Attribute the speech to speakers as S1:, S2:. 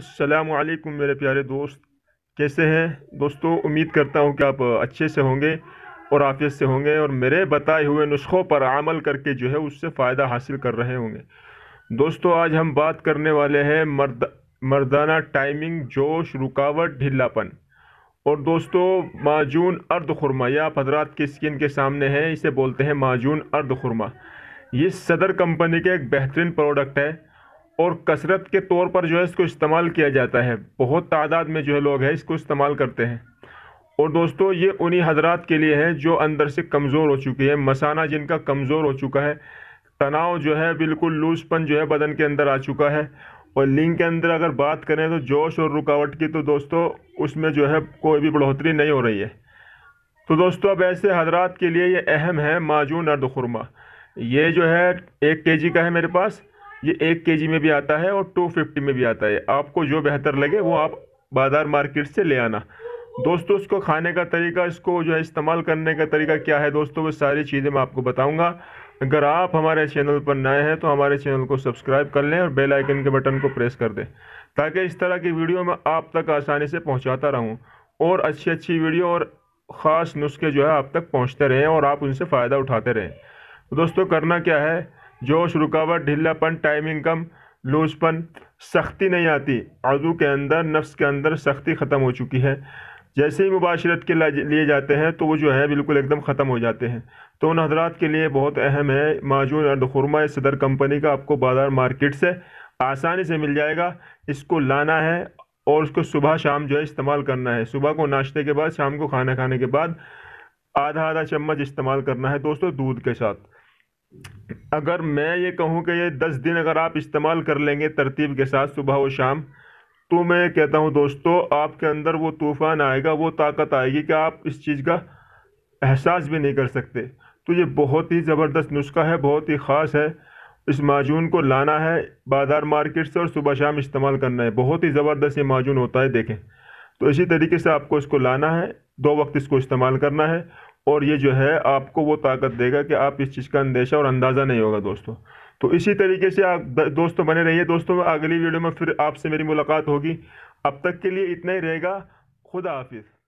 S1: असलकुम मेरे प्यारे दोस्त कैसे हैं दोस्तों उम्मीद करता हूँ कि आप अच्छे से होंगे और आफियत से होंगे और मेरे बताए हुए नुस्खों पर अमल करके जो है उससे फ़ायदा हासिल कर रहे होंगे दोस्तों आज हम बात करने वाले हैं मर्द मर्दाना टाइमिंग जोश रुकावट ढीलापन और दोस्तों माजून अर्द खुरमा या आप हजरात की स्किन के सामने है इसे बोलते हैं माजून अर्द खुरमा ये सदर कंपनी के एक बेहतरीन प्रोडक्ट है और कसरत के तौर पर जो है इसको इस्तेमाल किया जाता है बहुत तादाद में जो है लोग हैं इसको इस्तेमाल करते हैं और दोस्तों ये उन्हीं हजरात के लिए है जो अंदर से कमज़ोर हो चुके हैं मसाना जिनका कमज़ोर हो चुका है तनाव जो है बिल्कुल लूजपन जो है बदन के अंदर आ चुका है और लिंग के अंदर अगर बात करें तो जोश और रुकावट की तो दोस्तों उसमें जो है कोई भी बढ़ोतरी नहीं हो रही है तो दोस्तों अब ऐसे हजरात के लिए ये अहम है माजून अर्द खुरमा ये जो है एक के जी का है मेरे पास ये एक के में भी आता है और टू फिफ्टी में भी आता है आपको जो बेहतर लगे वो आप बाज़ार मार्केट से ले आना दोस्तों इसको खाने का तरीका इसको जो है इस्तेमाल करने का तरीका क्या है दोस्तों वो सारी चीज़ें मैं आपको बताऊंगा अगर आप हमारे चैनल पर नए हैं तो हमारे चैनल को सब्सक्राइब कर लें और बेल आइकन के बटन को प्रेस कर दें ताकि इस तरह की वीडियो मैं आप तक आसानी से पहुंचाता रहूं और अच्छी अच्छी वीडियो और ख़ास नुस्खे जो है आप तक पहुँचते रहें और आप उनसे फ़ायदा उठाते रहें तो दोस्तों करना क्या है जोश रुकावट ढीलापन टाइमिंग कम लूजपन सख्ती नहीं आती आजू के अंदर नफ्स के अंदर सख्ती ख़त्म हो चुकी है जैसे ही मुबाशरत के लिए जाते हैं तो वो जो है बिल्कुल एकदम ख़त्म हो जाते हैं तो उन हजरात के लिए बहुत अहम है माजून एंड खुरमा सदर कंपनी का आपको बाज़ार मार्केट से आसानी से मिल जाएगा इसको लाना है और उसको सुबह शाम जो है इस्तेमाल करना है सुबह को नाश्ते के बाद शाम को खाना खाने के बाद आधा आधा चम्मच इस्तेमाल करना है दोस्तों दूध के साथ अगर मैं ये कहूँ कि ये दस दिन अगर आप इस्तेमाल कर लेंगे तरतीब के साथ सुबह व शाम तो मैं कहता हूँ दोस्तों आपके अंदर वो तूफ़ान आएगा वो ताकत आएगी कि आप इस चीज़ का एहसास भी नहीं कर सकते तो ये बहुत ही ज़बरदस्त नुस्खा है बहुत ही ख़ास है इस माजून को लाना है बाज़ार मार्केट से और सुबह शाम इस्तेमाल करना है बहुत ही ज़बरदस्त ये माजून होता है देखें तो इसी तरीके से आपको इसको लाना है दो वक्त इसको इस्तेमाल करना है और ये जो है आपको वो ताकत देगा कि आप इस चीज़ का अंदेशा और अंदाज़ा नहीं होगा दोस्तों तो इसी तरीके से आप दोस्तों बने रहिए दोस्तों अगली वीडियो में फिर आपसे मेरी मुलाकात होगी अब तक के लिए इतना ही रहेगा खुदा हाफिज़